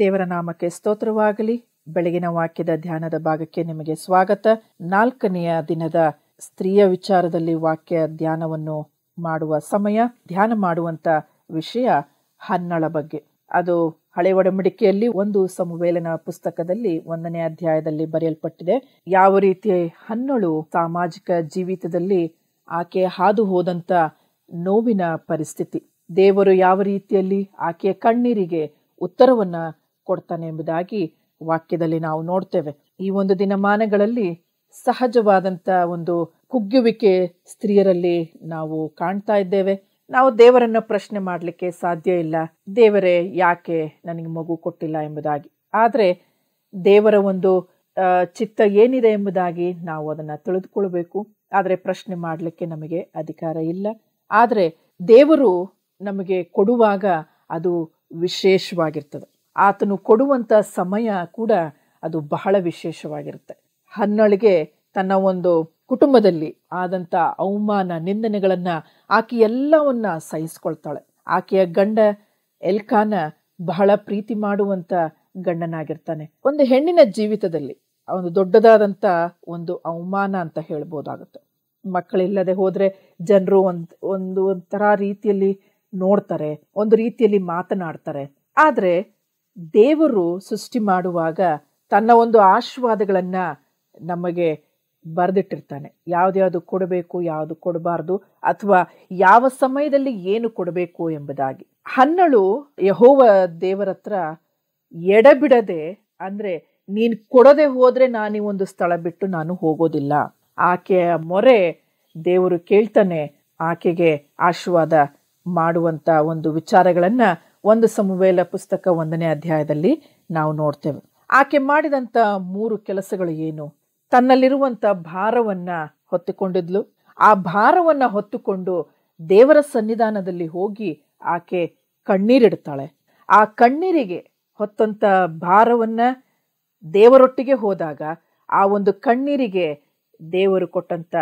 ದೇವರ ನಾಮಕ್ಕೆ ಸ್ತೋತ್ರವಾಗಲಿ ಬೆಳಗಿನ ವಾಕ್ಯದ ಧ್ಯಾನದ ಭಾಗಕ್ಕೆ ನಿಮಗೆ ಸ್ವಾಗತ ನಾಲ್ಕನೆಯ ದಿನದ ಸ್ತ್ರೀಯ ವಿಚಾರದಲ್ಲಿ ವಾಕ್ಯ ಧ್ಯಾನವನ್ನು ಮಾಡುವ ಸಮಯ ಧ್ಯಾನ ಮಾಡುವಂತ ವಿಷಯ ಹನ್ನಳ ಬಗ್ಗೆ ಅದು ಹಳೆ ಒಡಂಬಡಿಕೆಯಲ್ಲಿ ಒಂದು ಸಮುವೇಲನ ಪುಸ್ತಕದಲ್ಲಿ ಒಂದನೇ ಅಧ್ಯಾಯದಲ್ಲಿ ಬರೆಯಲ್ಪಟ್ಟಿದೆ ಯಾವ ರೀತಿ ಹನ್ನಳು ಸಾಮಾಜಿಕ ಜೀವಿತದಲ್ಲಿ ಆಕೆ ಹಾದು ಹೋದಂತ ನೋವಿನ ಪರಿಸ್ಥಿತಿ ದೇವರು ಯಾವ ರೀತಿಯಲ್ಲಿ ಆಕೆಯ ಕಣ್ಣೀರಿಗೆ ಉತ್ತರವನ್ನ ಕೊಡ್ತಾನೆ ಎಂಬುದಾಗಿ ವಾಕ್ಯದಲ್ಲಿ ನಾವು ನೋಡ್ತೇವೆ ಈ ಒಂದು ದಿನಮಾನಗಳಲ್ಲಿ ಸಹಜವಾದಂಥ ಒಂದು ಕುಗ್ಗುವಿಕೆ ಸ್ತ್ರೀಯರಲ್ಲಿ ನಾವು ಕಾಣ್ತಾ ಇದ್ದೇವೆ ನಾವು ದೇವರನ್ನು ಪ್ರಶ್ನೆ ಮಾಡಲಿಕ್ಕೆ ಸಾಧ್ಯ ಇಲ್ಲ ದೇವರೇ ಯಾಕೆ ನನಗೆ ಮಗು ಕೊಟ್ಟಿಲ್ಲ ಎಂಬುದಾಗಿ ಆದರೆ ದೇವರ ಒಂದು ಚಿತ್ತ ಏನಿದೆ ಎಂಬುದಾಗಿ ನಾವು ಅದನ್ನು ತಿಳಿದುಕೊಳ್ಬೇಕು ಆದರೆ ಪ್ರಶ್ನೆ ಮಾಡಲಿಕ್ಕೆ ನಮಗೆ ಅಧಿಕಾರ ಇಲ್ಲ ಆದರೆ ದೇವರು ನಮಗೆ ಕೊಡುವಾಗ ಅದು ವಿಶೇಷವಾಗಿರ್ತದೆ ಆತನು ಕೊಡುವಂಥ ಸಮಯ ಕೂಡ ಅದು ಬಹಳ ವಿಶೇಷವಾಗಿರುತ್ತೆ ಹನ್ನಳಿಗೆ ತನ್ನ ಒಂದು ಕುಟುಂಬದಲ್ಲಿ ಆದಂತ ಅವಮಾನ ನಿಂದನೆಗಳನ್ನು ಆಕೆ ಎಲ್ಲವನ್ನ ಸಹಿಸ್ಕೊಳ್ತಾಳೆ ಆಕೆಯ ಗಂಡ ಎಲ್ಕಾನ ಬಹಳ ಪ್ರೀತಿ ಮಾಡುವಂತ ಗಂಡನಾಗಿರ್ತಾನೆ ಒಂದು ಹೆಣ್ಣಿನ ಜೀವಿತದಲ್ಲಿ ಒಂದು ದೊಡ್ಡದಾದಂಥ ಒಂದು ಅವಮಾನ ಅಂತ ಹೇಳ್ಬೋದಾಗುತ್ತೆ ಮಕ್ಕಳಿಲ್ಲದೆ ಹೋದ್ರೆ ಜನರು ಒಂದು ಒಂದು ಒಂಥರ ರೀತಿಯಲ್ಲಿ ನೋಡ್ತಾರೆ ಒಂದು ರೀತಿಯಲ್ಲಿ ಮಾತನಾಡ್ತಾರೆ ಆದರೆ ದೇವರು ಸೃಷ್ಟಿ ಮಾಡುವಾಗ ತನ್ನ ಒಂದು ಆಶೀರ್ವಾದಗಳನ್ನು ನಮಗೆ ಬರೆದಿಟ್ಟಿರ್ತಾನೆ ಯಾವ್ದ್ಯಾವುದು ಕೊಡಬೇಕು ಯಾವುದು ಕೊಡಬಾರ್ದು ಅಥವಾ ಯಾವ ಸಮಯದಲ್ಲಿ ಏನು ಕೊಡಬೇಕು ಎಂಬುದಾಗಿ ಹನ್ನಳು ಯಹೋವ ದೇವರ ಹತ್ರ ಎಡಬಿಡದೆ ಅಂದ್ರೆ ನೀನು ಕೊಡದೆ ಹೋದ್ರೆ ನಾನು ಒಂದು ಸ್ಥಳ ಬಿಟ್ಟು ನಾನು ಹೋಗೋದಿಲ್ಲ ಆಕೆಯ ಮೊರೆ ದೇವರು ಕೇಳ್ತಾನೆ ಆಕೆಗೆ ಆಶೀರ್ವಾದ ಮಾಡುವಂತ ಒಂದು ವಿಚಾರಗಳನ್ನು ಒಂದು ಸಮುವೇಲ ಪುಸ್ತಕ ಒಂದನೇ ಅಧ್ಯಾಯದಲ್ಲಿ ನಾವು ನೋಡ್ತೇವೆ ಆಕೆ ಮಾಡಿದಂಥ ಮೂರು ಕೆಲಸಗಳು ಏನು ತನ್ನಲ್ಲಿರುವಂಥ ಭಾರವನ್ನು ಹೊತ್ತುಕೊಂಡಿದ್ಲು ಆ ಭಾರವನ್ನು ಹೊತ್ತುಕೊಂಡು ದೇವರ ಸನ್ನಿಧಾನದಲ್ಲಿ ಹೋಗಿ ಆಕೆ ಕಣ್ಣೀರಿಡ್ತಾಳೆ ಆ ಕಣ್ಣೀರಿಗೆ ಹೊತ್ತಂತ ಭಾರವನ್ನು ದೇವರೊಟ್ಟಿಗೆ ಹೋದಾಗ ಆ ಒಂದು ಕಣ್ಣೀರಿಗೆ ದೇವರು ಕೊಟ್ಟಂತ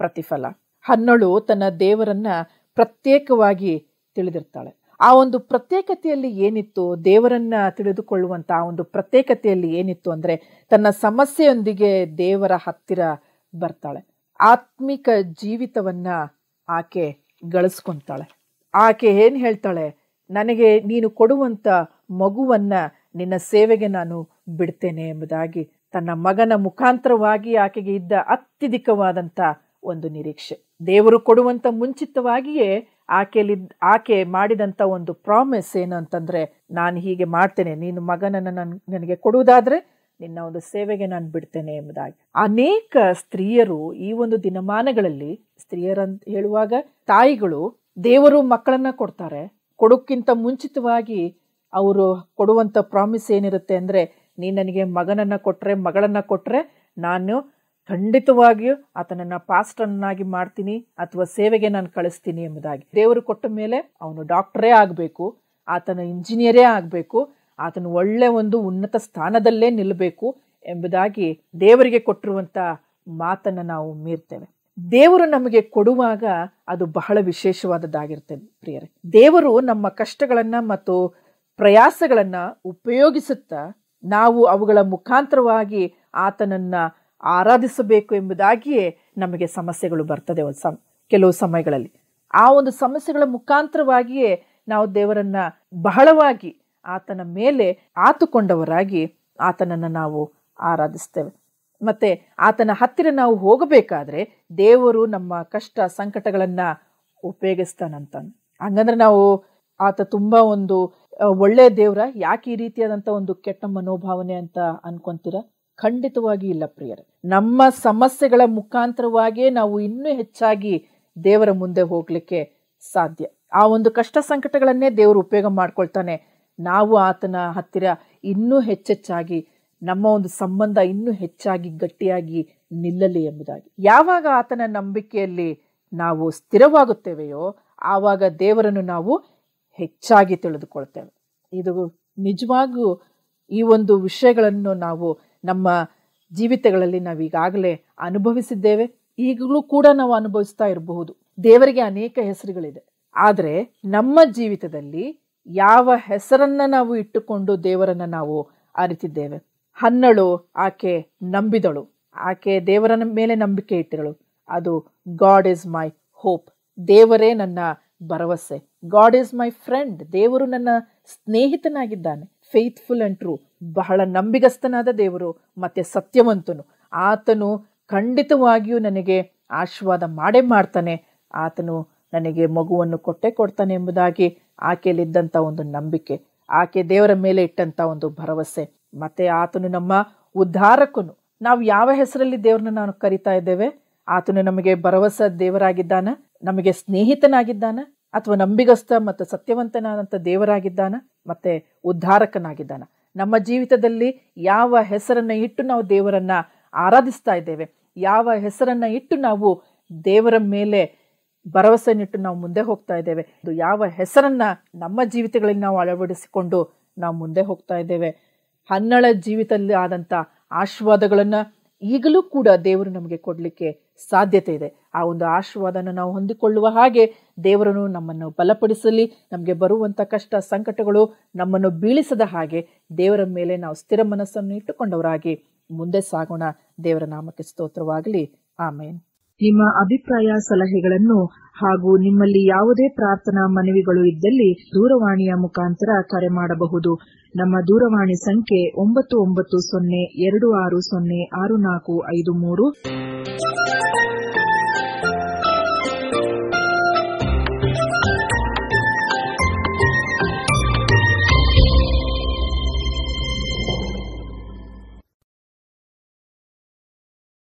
ಪ್ರತಿಫಲ ಹನ್ನಳು ತನ್ನ ದೇವರನ್ನ ಪ್ರತ್ಯೇಕವಾಗಿ ತಿಳಿದಿರ್ತಾಳೆ ಆ ಒಂದು ಪ್ರತ್ಯೇಕತೆಯಲ್ಲಿ ಏನಿತ್ತು ದೇವರನ್ನ ತಿಳಿದುಕೊಳ್ಳುವಂಥ ಆ ಒಂದು ಪ್ರತ್ಯೇಕತೆಯಲ್ಲಿ ಏನಿತ್ತು ಅಂದರೆ ತನ್ನ ಸಮಸ್ಯೆಯೊಂದಿಗೆ ದೇವರ ಹತ್ತಿರ ಬರ್ತಾಳೆ ಆತ್ಮಿಕ ಜೀವಿತವನ್ನ ಆಕೆ ಗಳಿಸ್ಕೊಂತಾಳೆ ಆಕೆ ಏನು ಹೇಳ್ತಾಳೆ ನನಗೆ ನೀನು ಕೊಡುವಂಥ ಮಗುವನ್ನ ನಿನ್ನ ಸೇವೆಗೆ ನಾನು ಬಿಡ್ತೇನೆ ಎಂಬುದಾಗಿ ತನ್ನ ಮಗನ ಮುಖಾಂತರವಾಗಿ ಆಕೆಗೆ ಇದ್ದ ಅತ್ಯಧಿಕವಾದಂಥ ಒಂದು ನಿರೀಕ್ಷೆ ದೇವರು ಕೊಡುವಂತ ಮುಂಚಿತವಾಗಿಯೇ ಆಕೆಲಿ ಆಕೆ ಮಾಡಿದಂಥ ಒಂದು ಪ್ರಾಮಿಸ್ ಏನು ಅಂತಂದರೆ ನಾನು ಹೀಗೆ ಮಾಡ್ತೇನೆ ನೀನು ಮಗನನ್ನು ನಾನು ನನಗೆ ಕೊಡುವುದಾದರೆ ನಿನ್ನ ಒಂದು ಸೇವೆಗೆ ನಾನು ಬಿಡ್ತೇನೆ ಎಂಬುದಾಗಿ ಅನೇಕ ಸ್ತ್ರೀಯರು ಈ ಒಂದು ದಿನಮಾನಗಳಲ್ಲಿ ಸ್ತ್ರೀಯರಂತ ಹೇಳುವಾಗ ತಾಯಿಗಳು ದೇವರು ಮಕ್ಕಳನ್ನ ಕೊಡ್ತಾರೆ ಕೊಡೋಕ್ಕಿಂತ ಮುಂಚಿತವಾಗಿ ಅವರು ಕೊಡುವಂಥ ಪ್ರಾಮಿಸ್ ಏನಿರುತ್ತೆ ಅಂದರೆ ನೀನು ನನಗೆ ಮಗನನ್ನು ಕೊಟ್ಟರೆ ಮಗಳನ್ನು ಕೊಟ್ಟರೆ ನಾನು ಖಂಡಿತವಾಗಿಯೂ ಆತನನ್ನ ಪಾಸ್ಟನ್ನಾಗಿ ಮಾಡ್ತೀನಿ ಅಥವಾ ಸೇವೆಗೆ ನಾನು ಕಳಿಸ್ತೀನಿ ಎಂಬುದಾಗಿ ದೇವರು ಕೊಟ್ಟ ಮೇಲೆ ಅವನು ಡಾಕ್ಟರೇ ಆಗಬೇಕು ಆತನ ಇಂಜಿನಿಯರೇ ಆಗಬೇಕು ಆತನು ಒಳ್ಳೆ ಒಂದು ಉನ್ನತ ಸ್ಥಾನದಲ್ಲೇ ನಿಲ್ಲಬೇಕು ಎಂಬುದಾಗಿ ದೇವರಿಗೆ ಕೊಟ್ಟಿರುವಂಥ ಮಾತನ್ನು ನಾವು ಮೀರ್ತೇವೆ ದೇವರು ನಮಗೆ ಕೊಡುವಾಗ ಅದು ಬಹಳ ವಿಶೇಷವಾದದ್ದಾಗಿರ್ತದೆ ಪ್ರಿಯರೇ ದೇವರು ನಮ್ಮ ಕಷ್ಟಗಳನ್ನು ಮತ್ತು ಪ್ರಯಾಸಗಳನ್ನು ಉಪಯೋಗಿಸುತ್ತಾ ನಾವು ಅವುಗಳ ಮುಖಾಂತರವಾಗಿ ಆತನನ್ನು ಆರಾಧಿಸಬೇಕು ಎಂಬುದಾಗಿಯೇ ನಮಗೆ ಸಮಸ್ಯೆಗಳು ಬರ್ತದೆ ಒಂದು ಕೆಲವು ಸಮಯಗಳಲ್ಲಿ ಆ ಒಂದು ಸಮಸ್ಯೆಗಳ ಮುಖಾಂತರವಾಗಿಯೇ ನಾವು ದೇವರನ್ನ ಬಹಳವಾಗಿ ಆತನ ಮೇಲೆ ಆತುಕೊಂಡವರಾಗಿ ಆತನನ್ನು ನಾವು ಆರಾಧಿಸ್ತೇವೆ ಮತ್ತೆ ಆತನ ಹತ್ತಿರ ನಾವು ಹೋಗಬೇಕಾದ್ರೆ ದೇವರು ನಮ್ಮ ಕಷ್ಟ ಸಂಕಟಗಳನ್ನು ಉಪಯೋಗಿಸ್ತಾನಂತ ಹಂಗಂದ್ರೆ ನಾವು ಆತ ತುಂಬ ಒಂದು ಒಳ್ಳೆಯ ದೇವರ ಯಾಕೆ ಈ ರೀತಿಯಾದಂಥ ಒಂದು ಕೆಟ್ಟ ಮನೋಭಾವನೆ ಅಂತ ಅನ್ಕೊಂತೀರಾ ಖಂಡಿತವಾಗಿ ಇಲ್ಲ ಪ್ರಿಯರೇ ನಮ್ಮ ಸಮಸ್ಯೆಗಳ ಮುಖಾಂತರವಾಗಿಯೇ ನಾವು ಇನ್ನೂ ಹೆಚ್ಚಾಗಿ ದೇವರ ಮುಂದೆ ಹೋಗ್ಲಿಕ್ಕೆ ಸಾಧ್ಯ ಆ ಒಂದು ಕಷ್ಟ ಸಂಕಟಗಳನ್ನೇ ದೇವರು ಉಪಯೋಗ ಮಾಡ್ಕೊಳ್ತಾನೆ ನಾವು ಆತನ ಹತ್ತಿರ ಇನ್ನೂ ಹೆಚ್ಚೆಚ್ಚಾಗಿ ನಮ್ಮ ಒಂದು ಸಂಬಂಧ ಇನ್ನೂ ಹೆಚ್ಚಾಗಿ ಗಟ್ಟಿಯಾಗಿ ನಿಲ್ಲಲಿ ಎಂಬುದಾಗಿ ಯಾವಾಗ ಆತನ ನಂಬಿಕೆಯಲ್ಲಿ ನಾವು ಸ್ಥಿರವಾಗುತ್ತೇವೆಯೋ ಆವಾಗ ದೇವರನ್ನು ನಾವು ಹೆಚ್ಚಾಗಿ ತಿಳಿದುಕೊಳ್ತೇವೆ ಇದು ನಿಜವಾಗೂ ಈ ಒಂದು ವಿಷಯಗಳನ್ನು ನಾವು ನಮ್ಮ ಜೀವಿತಗಳಲ್ಲಿ ನಾವೀಗಾಗಲೇ ಅನುಭವಿಸಿದ್ದೇವೆ ಈಗಲೂ ಕೂಡ ನಾವು ಅನುಭವಿಸ್ತಾ ಇರಬಹುದು ದೇವರಿಗೆ ಅನೇಕ ಹೆಸರುಗಳಿದೆ ಆದರೆ ನಮ್ಮ ಜೀವಿತದಲ್ಲಿ ಯಾವ ಹೆಸರನ್ನ ನಾವು ಇಟ್ಟುಕೊಂಡು ದೇವರನ್ನ ನಾವು ಅರಿತಿದ್ದೇವೆ ಹನ್ನಳು ಆಕೆ ನಂಬಿದಳು ಆಕೆ ದೇವರನ ಮೇಲೆ ನಂಬಿಕೆ ಇಟ್ಟಿರಳು ಅದು ಗಾಡ್ ಇಸ್ ಮೈ ಹೋಪ್ ದೇವರೇ ನನ್ನ ಭರವಸೆ ಗಾಡ್ ಈಸ್ ಮೈ ಫ್ರೆಂಡ್ ದೇವರು ನನ್ನ ಸ್ನೇಹಿತನಾಗಿದ್ದಾನೆ ಫೇತ್ಫುಲ್ ಅಂಡ್ ಟ್ರೂ ಬಹಳ ನಂಬಿಗಸ್ತನಾದ ದೇವರು ಮತ್ತೆ ಸತ್ಯವಂತನು ಆತನು ಖಂಡಿತವಾಗಿಯೂ ನನಗೆ ಆಶೀರ್ವಾದ ಮಾಡೇ ಮಾಡ್ತಾನೆ ಆತನು ನನಗೆ ಮಗುವನ್ನು ಕೊಟ್ಟೆ ಕೊಡ್ತಾನೆ ಎಂಬುದಾಗಿ ಆಕೆಯಲ್ಲಿದ್ದಂಥ ಒಂದು ನಂಬಿಕೆ ಆಕೆ ದೇವರ ಮೇಲೆ ಇಟ್ಟಂಥ ಒಂದು ಭರವಸೆ ಮತ್ತೆ ಆತನು ನಮ್ಮ ಉದ್ಧಾರಕನು ನಾವು ಯಾವ ಹೆಸರಲ್ಲಿ ದೇವರನ್ನ ನಾನು ಕರಿತಾ ಇದ್ದೇವೆ ಆತನು ನಮಗೆ ಭರವಸೆ ದೇವರಾಗಿದ್ದಾನ ನಮಗೆ ಸ್ನೇಹಿತನಾಗಿದ್ದಾನ ಅಥವಾ ನಂಬಿಗಸ್ತ ಮತ್ತು ಸತ್ಯವಂತನಾದಂಥ ದೇವರಾಗಿದ್ದಾನ ಮತ್ತೆ ಉದ್ಧಾರಕನಾಗಿದ್ದಾನೆ ನಮ್ಮ ಜೀವಿತದಲ್ಲಿ ಯಾವ ಹೆಸರನ್ನ ಇಟ್ಟು ನಾವು ದೇವರನ್ನ ಆರಾಧಿಸ್ತಾ ಇದ್ದೇವೆ ಯಾವ ಹೆಸರನ್ನ ಇಟ್ಟು ನಾವು ದೇವರ ಮೇಲೆ ಭರವಸೆಯನ್ನಿಟ್ಟು ನಾವು ಮುಂದೆ ಹೋಗ್ತಾ ಇದ್ದೇವೆ ಯಾವ ಹೆಸರನ್ನ ನಮ್ಮ ಜೀವಿತಗಳಲ್ಲಿ ನಾವು ಅಳವಡಿಸಿಕೊಂಡು ನಾವು ಮುಂದೆ ಹೋಗ್ತಾ ಇದ್ದೇವೆ ಹನ್ನಳ ಜೀವಿತದಲ್ಲಿ ಆದಂತ ಆಶೀರ್ವಾದಗಳನ್ನು ಈಗಲೂ ಕೂಡ ದೇವರು ನಮಗೆ ಕೊಡಲಿಕ್ಕೆ ಸಾಧ್ಯತೆ ಇದೆ ಆ ಒಂದು ಆಶೀರ್ವಾದನ ನಾವು ಹೊಂದಿಕೊಳ್ಳುವ ಹಾಗೆ ದೇವರನ್ನು ನಮ್ಮನ್ನು ಬಲಪಡಿಸಲಿ ನಮಗೆ ಬರುವಂಥ ಕಷ್ಟ ಸಂಕಟಗಳು ನಮ್ಮನ್ನು ಬೀಳಿಸದ ಹಾಗೆ ದೇವರ ಮೇಲೆ ನಾವು ಸ್ಥಿರ ಮನಸ್ಸನ್ನು ಇಟ್ಟುಕೊಂಡವರಾಗಿ ಮುಂದೆ ಸಾಗೋಣ ದೇವರ ನಾಮಕ್ಕೆ ಸ್ತೋತ್ರವಾಗಲಿ ಆಮೇನ್ ನಿಮ್ಮ ಅಭಿಪ್ರಾಯ ಸಲಹೆಗಳನ್ನು ಹಾಗೂ ನಿಮ್ಮಲ್ಲಿ ಯಾವುದೇ ಪ್ರಾರ್ಥನಾ ಮನವಿಗಳು ಇದ್ದಲ್ಲಿ ದೂರವಾಣಿಯ ಮುಖಾಂತರ ಕರೆ ಮಾಡಬಹುದು ನಮ್ಮ ದೂರವಾಣಿ ಸಂಖ್ಯೆ ಒಂಬತ್ತು ಒಂಬತ್ತು ಸೊನ್ನೆ ಎರಡು ಆರು ಸೊನ್ನೆ ಆರು ನಾಲ್ಕು ಐದು ಮೂರು